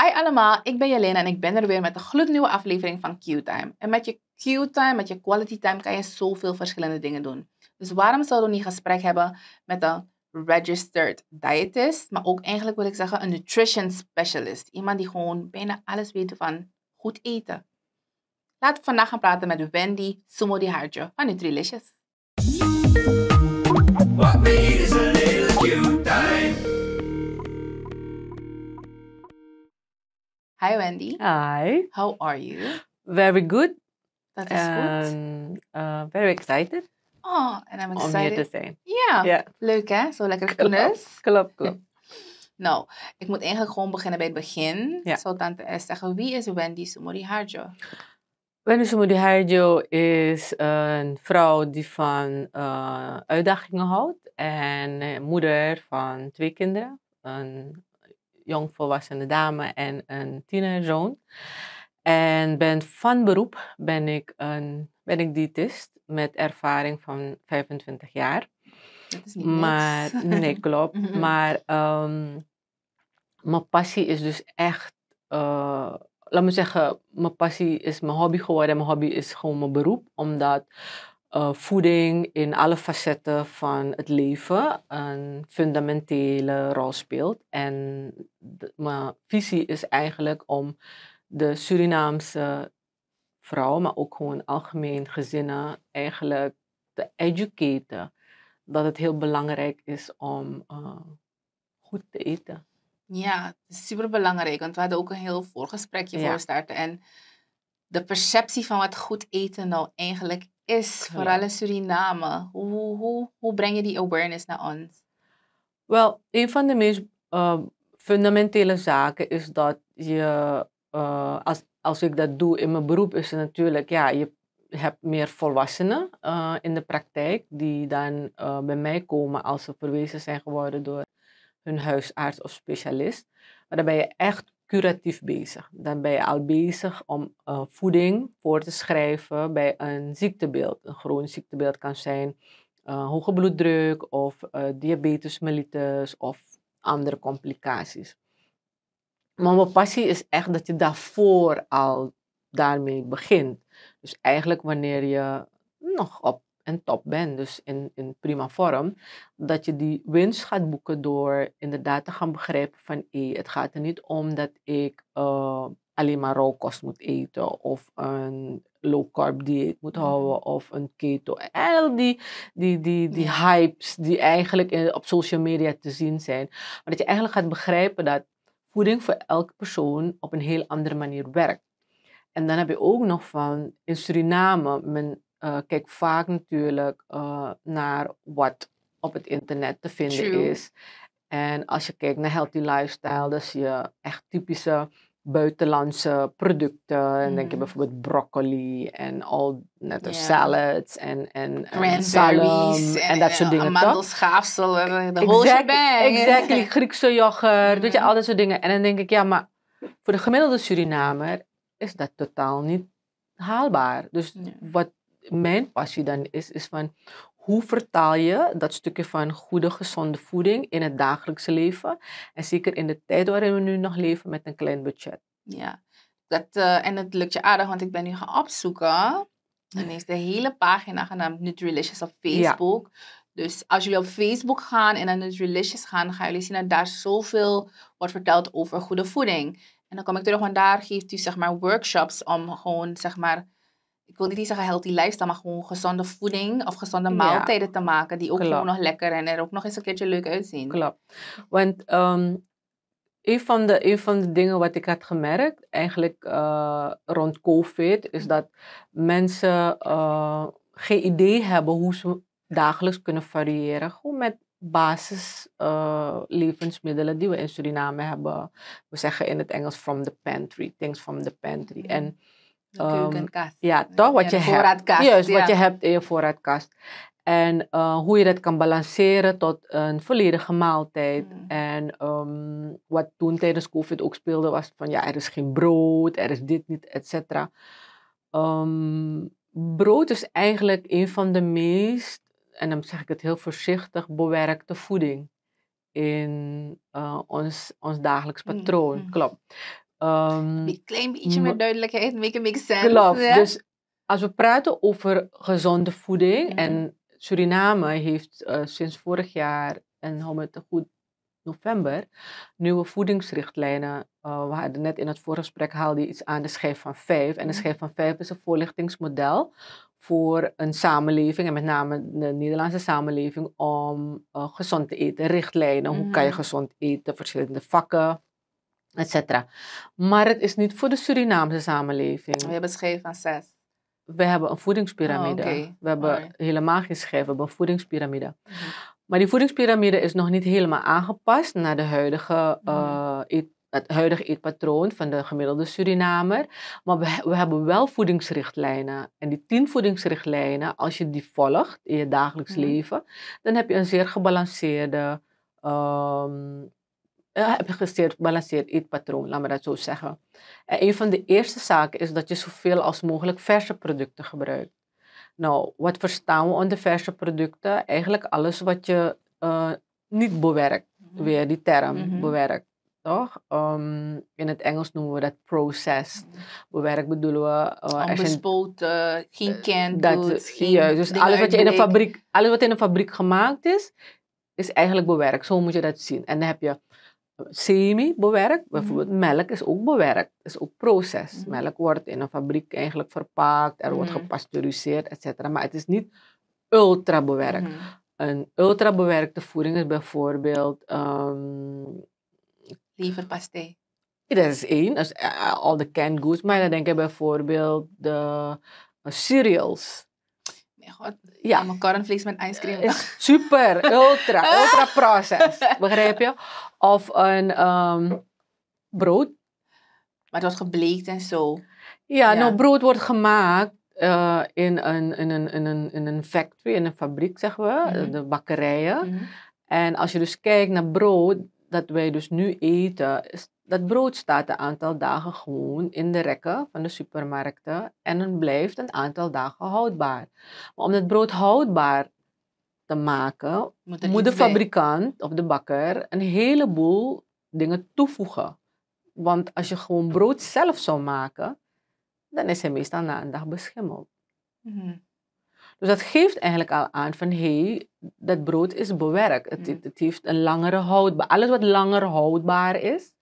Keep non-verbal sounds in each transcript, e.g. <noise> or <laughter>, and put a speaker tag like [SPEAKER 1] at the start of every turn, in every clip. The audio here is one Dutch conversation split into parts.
[SPEAKER 1] Hi allemaal, ik ben Jelena en ik ben er weer met een gloednieuwe aflevering van Q-Time. En met je Q-Time, met je quality time, kan je zoveel verschillende dingen doen. Dus waarom zouden we niet gesprek hebben met een registered dietist, maar ook eigenlijk wil ik zeggen een nutrition specialist. Iemand die gewoon bijna alles weet van goed eten. Laten we vandaag gaan praten met Wendy Sumodi Hartje van Nutrilicious.
[SPEAKER 2] Hi Wendy. Hi. How are you? Very good. That is um, goed. Uh, very excited. Oh, and I'm excited. Om hier te zijn. Ja. Yeah.
[SPEAKER 1] Leuk hè? Zo lekker knus. Klopt, klopt. Nou, ik moet eigenlijk gewoon beginnen bij het begin. Ja. Zou tante S zeggen, wie is Wendy Sumori Harjo?
[SPEAKER 2] Wendy Sumori Harjo is een vrouw die van eh, uitdagingen houdt. En eh, moeder van twee kinderen. Jongvolwassende dame en een tienerzoon. En ben van beroep ben ik, een, ben ik diëtist met ervaring van 25 jaar. Dat is niet maar, Nee, klopt. <laughs> Mhm. maar ehm, mijn passie is dus echt, eh, laat me zeggen, mijn passie is mijn hobby geworden. Mijn hobby is gewoon mijn beroep, omdat eh, voeding in alle facetten van het leven een fundamentele rol speelt. En mijn visie is eigenlijk om de Surinaamse vrouwen, maar ook gewoon algemeen gezinnen, eigenlijk te educeren Dat het heel belangrijk is om eh, goed te eten.
[SPEAKER 1] Ja, superbelangrijk. super belangrijk, want we hadden ook een heel voorgesprekje ja. voor starten. En de perceptie van wat goed eten nou eigenlijk is, vooral in Suriname. Hoe, hoe, breng je die awareness naar ons?
[SPEAKER 2] Wel, een van de meest ehm, fundamentele zaken is dat je, eh, als, als ik dat doe in mijn beroep, is het natuurlijk, ja, je hebt meer volwassenen eh, in de praktijk die dan eh, bij mij komen als ze verwezen zijn geworden door hun huisarts of specialist. Maar dan ben je echt curatief bezig. Dan ben je al bezig om eh, voeding voor te schrijven bij een ziektebeeld. Een chronisch ziektebeeld kan zijn eh, hoge bloeddruk of eh, diabetes mellitus of andere complicaties. Maar mijn passie is echt dat je daarvoor al daarmee begint. Dus eigenlijk wanneer je nog op en top ben, dus in, in prima vorm, dat je die winst gaat boeken door inderdaad te gaan begrijpen van eh, het gaat er niet om dat ik eh, alleen maar rauwkost moet eten of een low carb dieet moet mm-hmm. houden of een keto. Al die, die, die, die hypes die eigenlijk op social media te zien zijn. Maar dat je eigenlijk gaat begrijpen dat voeding voor elke persoon op een heel andere manier werkt. En dan heb je ook nog van in Suriname, mijn eh, kijk vaak natuurlijk eh, naar wat op het internet te vinden is. En als je kijkt naar healthy lifestyle, dan zie je echt typische buitenlandse producten. En denk je mm-hmm. bijvoorbeeld broccoli en al net salads en, en, en en dat soort eh, dingen.
[SPEAKER 1] Amandelschaafsel,
[SPEAKER 2] de whole bij. Exactly, <laughs> Griekse yoghurt, weet je, mm-hmm. al dat soort dingen. En dan denk ik, ja, maar voor de gemiddelde Surinamer is dat totaal niet haalbaar. Dus wat mijn passie dan is, is van hoe vertaal je dat stukje van goede, gezonde voeding in het dagelijkse leven? En zeker in de tijd waarin we nu nog leven met een klein budget.
[SPEAKER 1] Ja, dat, eh, en het lukt je aardig, want ik ben nu gaan opzoeken. En is de hele pagina genaamd Nutrilicious op Facebook. Dus als jullie op Facebook gaan en naar Nutrilicious gaan, gaan jullie zien dat daar zoveel wordt verteld over goede voeding. En dan kom ik terug, want daar geeft u zeg maar workshops om gewoon zeg maar ik wil niet zeggen healthy lifestyle, maar gewoon gezonde voeding of gezonde maaltijden te maken. Die ook gewoon nog lekker en er ook nog eens een
[SPEAKER 2] keertje leuk uitzien. Klopt. Want ehm, een, van de, een van de dingen wat ik had gemerkt, eigenlijk eh, rond COVID, is mm. dat mensen eh, geen idee hebben hoe ze dagelijks kunnen variëren. Gewoon met basis eh, levensmiddelen die we in Suriname hebben. We zeggen in het Engels from the pantry, things from the pantry. Mm-hmm. En keukenkast. Ehm, ja, eh, toch? Wat je hebt. Voorraadkast. Juist, wat je hebt in je voorraadkast. En eh, hoe je dat kan balanceren tot een volledige maaltijd. Hmm. En ehm, wat toen tijdens COVID ook speelde, was van ja, er is geen brood, er is dit niet, et cetera. Ehm, brood is eigenlijk een van de meest, en dan zeg ik het heel voorzichtig, bewerkte voeding in eh, ons, ons dagelijks hmm, patroon. Hmm. Klopt. Um, een klein beetje meer
[SPEAKER 1] duidelijkheid, make it make sense. Klopt. Dus
[SPEAKER 2] als we praten over gezonde voeding, mhm. en Suriname heeft eh, sinds vorig jaar, en om het goed, november, nieuwe voedingsrichtlijnen. Eh, we hadden net in het voorgesprek haalde iets aan de schijf van vijf. En de mhm. schijf van vijf is een voorlichtingsmodel voor een samenleving, en met name de Nederlandse samenleving, om eh, gezond te eten. Richtlijnen, hoe kan je mhm. gezond eten, verschillende vakken etc. Maar het is niet voor de Surinaamse samenleving. We hebben scheef aan zes. We hebben een voedingspyramide. Oh, we hebben helemaal geen scheef, we hebben een voedingspyramide. Mhm. Maar die voedingspyramide is nog niet helemaal aangepast naar de huidige, mhm. eh, het huidige eetpatroon van de gemiddelde Surinamer. Maar we, we, hebben wel voedingsrichtlijnen. En die tien voedingsrichtlijnen, als je die volgt in je dagelijks mhm. leven, dan heb je een zeer gebalanceerde ehm, eh, heb gebalanceerd eetpatroon, laat me dat zo zeggen. En eh, een van de eerste zaken is dat je zoveel als mogelijk verse producten gebruikt. Nou, wat verstaan we onder verse producten? Eigenlijk alles wat je eh, niet bewerkt, mhm. weer die term mhm. bewerkt. Toch? Ehm, in het Engels noemen we dat processed. Mm Bewerkt bedoelen we... Uh,
[SPEAKER 1] Onbespoten, uh, geen canned Dus alles wat, je in een fabriek,
[SPEAKER 2] alles wat in een fabriek gemaakt is, is eigenlijk bewerkt. Zo moet je dat zien. En dan heb je semi bewerkt. Bijvoorbeeld mm. melk is ook bewerkt, is ook proces. Mm. Melk wordt in een fabriek eigenlijk verpakt, er wordt mm. gepasteuriseerd, et cetera. Maar het is niet ultra bewerkt. Mm-hmm. Een ultra bewerkte voeding is bijvoorbeeld... Um,
[SPEAKER 1] ehm, Leverpastei.
[SPEAKER 2] Dat is één, eh, eh, al de canned goods. Maar dan denk ik bijvoorbeeld de eh, cereals
[SPEAKER 1] ja. mijn elkaar met ijscream. Is
[SPEAKER 2] super, ultra, <laughs> ultra process. Begrijp je? Of een ehm, brood. Maar het wordt gebleekt en zo. Ja, nou brood wordt gemaakt uh, in, een, in, een, in, een, in een factory, in een fabriek zeggen we, mhm. de bakkerijen. Mhm. En als je dus kijkt naar brood, dat wij dus nu eten, dat brood staat een aantal dagen gewoon in de rekken van de supermarkten en het blijft een aantal dagen houdbaar. Maar om dat brood houdbaar te maken, moet, de fabrikant of de bakker een heleboel dingen toevoegen. Want als je gewoon brood zelf zou maken, dan is hij meestal na een dag beschimmeld. Mhm. Dus dat geeft eigenlijk al aan van hé, hey, dat brood is bewerkt. Het, mm. het heeft een langere houdbaar. Alles wat langer houdbaar is,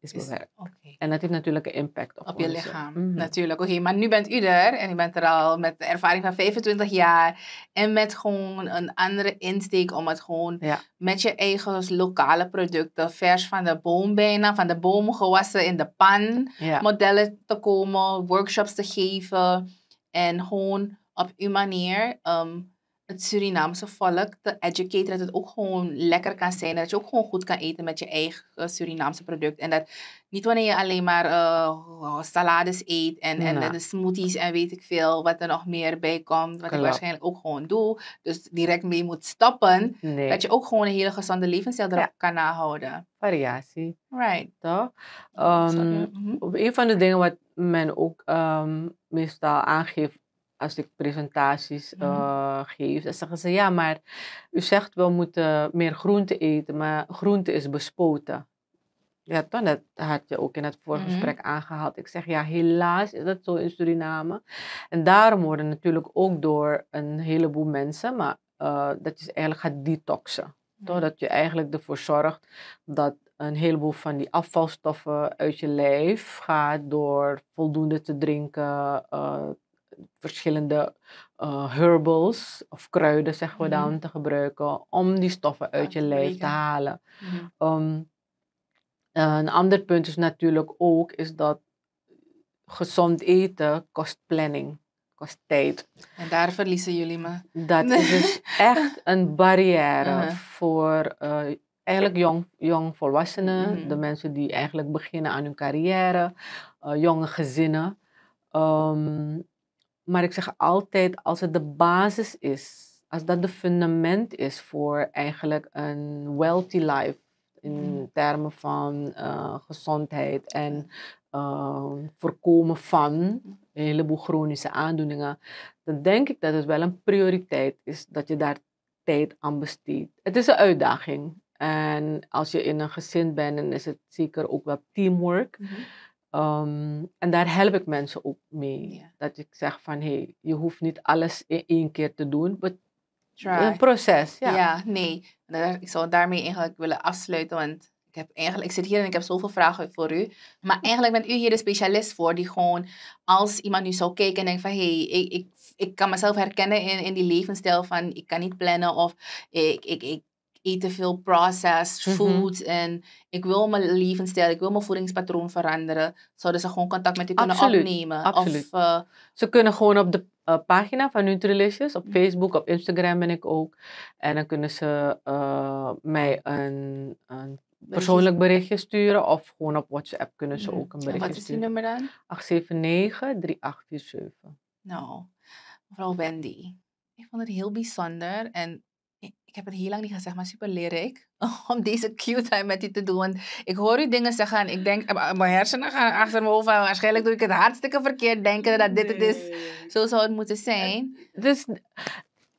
[SPEAKER 2] is bewerkt. En dat heeft natuurlijk een impact op, op je lichaam. Mhm.
[SPEAKER 1] Natuurlijk. Oké, maar nu bent u er en u bent er al met de ervaring van 25 jaar en met gewoon een andere insteek om het gewoon met je eigen lokale producten, vers van de boom bijna, van de boom gewassen in de pan, modellen te komen, workshops te geven en gewoon op uw manier um, het Surinaamse volk te educeren. Dat het ook gewoon lekker kan zijn. Dat je ook gewoon goed kan eten met je eigen Surinaamse product. En dat niet wanneer je alleen maar eh, salades eet en, en de smoothies en weet ik veel wat er nog meer bij komt. Wat ik waarschijnlijk ook gewoon doe. Dus direct mee moet stoppen, Dat je ook gewoon een hele gezonde levensstijl erop kan nahouden.
[SPEAKER 2] Variatie. Right. Toch? Um, Een van de dingen wat men ook ehm, meestal aangeeft als ik presentaties uh, eh, mm. geef, dan zeggen ze ja, maar u zegt we moeten meer groente eten, maar groente is bespoten. Ja, dan dat had je ook in het mhm. voorgesprek gesprek aangehaald. Ik zeg ja, helaas is dat zo in Suriname. En daarom worden natuurlijk ook door een heleboel mensen, maar eh, dat je eigenlijk gaat detoxen. Toch? Dat je eigenlijk ervoor zorgt dat een heleboel van die afvalstoffen uit je lijf gaat door voldoende te drinken, uh, verschillende uh, herbals of kruiden, zeggen we dan, te gebruiken om die stoffen uit je lijf te halen. Mhm. Ehm, eh, een ander punt is natuurlijk ook is dat gezond eten kost planning, kost tijd. En daar verliezen jullie me. Dat is dus <laughs> echt een barrière uh-huh. voor eh, eigenlijk jong, jong volwassenen, mhm. de mensen die eigenlijk beginnen aan hun carrière, jonge gezinnen. Ehm, maar ik zeg altijd, als het de basis is, als dat de fundament is voor eigenlijk een wealthy life in mm. termen van eh, gezondheid en ehm, voorkomen van mm. een heleboel chronische aandoeningen, dan denk ik dat het wel een prioriteit is dat je daar tijd aan besteedt. Het is een uitdaging. En als je in een gezin bent, dan is het zeker ook wel teamwork. Mhm. Ehm, en daar help ik mensen ook mee. Dat ik zeg van, hé, hey, je hoeft niet alles in e-, één keer te doen. But Een proces, ja. Ja,
[SPEAKER 1] nee. Ik zou daarmee eigenlijk willen afsluiten, want ik, heb eigenlijk, ik zit hier en ik heb zoveel vragen voor u. Maar <laughs> eigenlijk bent u hier de specialist voor die gewoon, als iemand nu zou kijken en denkt van, hé, hey, ik, ik, ik kan mezelf herkennen in, in die levensstijl van, ik kan niet plannen of ik, ik, ik eten veel processed mm En ik wil mijn levensstijl, ik wil mijn voedingspatroon
[SPEAKER 2] veranderen. Zouden ze gewoon contact met je kunnen opnemen? Absoluut. Of, eh, ze kunnen gewoon op de eh, pagina van Nutrilicious, op mm-hmm. Facebook, op Instagram ben ik ook. En dan kunnen ze eh, mij een, een persoonlijk berichtje sturen of gewoon op WhatsApp kunnen ze mm-hmm. ook een berichtje wat sturen. Wat is die nummer dan? 879-3847.
[SPEAKER 1] Nou, mevrouw Wendy, ik vond het heel bijzonder en ik heb het heel lang niet gezegd, maar super leerrijk. <laughs> Om deze cute time met u te doen. Want ik hoor u dingen zeggen en ik denk, mijn hersenen gaan achter mijn hoofd. En waarschijnlijk doe ik het hartstikke verkeerd denken dat dit het is. Zo zou het moeten zijn. Dus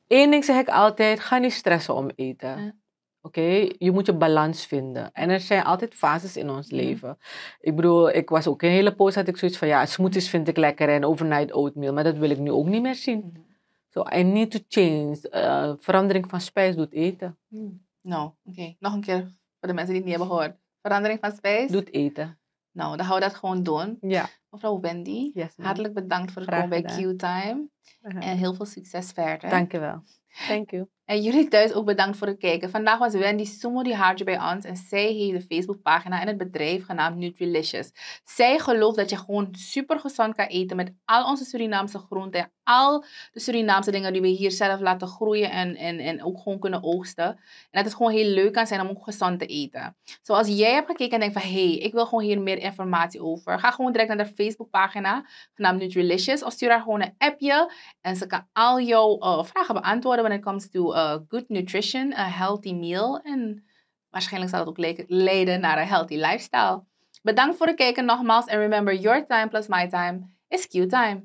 [SPEAKER 2] één ding zeg ik altijd, ga niet stressen om eten. Oké, je moet je balans vinden. En er zijn altijd fases in ons leven. Ik bedoel, ik was ook een hele poos, had ik zoiets van, ja, smoothies vind ik lekker en overnight oatmeal. Maar dat wil ik nu ook niet meer zien. Mhm. So I need to change. Eh, verandering van spijs doet eten. Hmm. Nou, oké. Nog een keer voor de mensen die het niet hebben gehoord. Verandering van spijs? Doet eten. Nou,
[SPEAKER 1] dan gaan we dat gewoon doen. Ja. Mevrouw Wendy, hartelijk bedankt voor het komen bij Q-Time. En heel veel succes verder. Dank je wel. Thank you. En jullie thuis ook bedankt voor het kijken. Vandaag was Wendy Sumo die haartje bij ons en zij heeft een Facebookpagina en het bedrijf genaamd Nutrilicious. Zij gelooft dat je gewoon super gezond kan eten met al onze Surinaamse groenten en al de Surinaamse dingen die we hier zelf laten groeien en, en, en ook gewoon kunnen oogsten. En dat het gewoon heel leuk kan zijn om ook gezond te eten. Zoals jij hebt gekeken en denkt van hé, hey, ik wil gewoon hier meer informatie over. Ga gewoon direct naar de Facebookpagina genaamd Nutrilicious of stuur haar gewoon een appje en ze kan al jouw eh, vragen beantwoorden wanneer het komt toe uh, good nutrition, a healthy meal. En waarschijnlijk zal het ook leiden leden naar een healthy lifestyle. Bedankt voor het kijken nogmaals. En remember, your time plus my time is Q-time.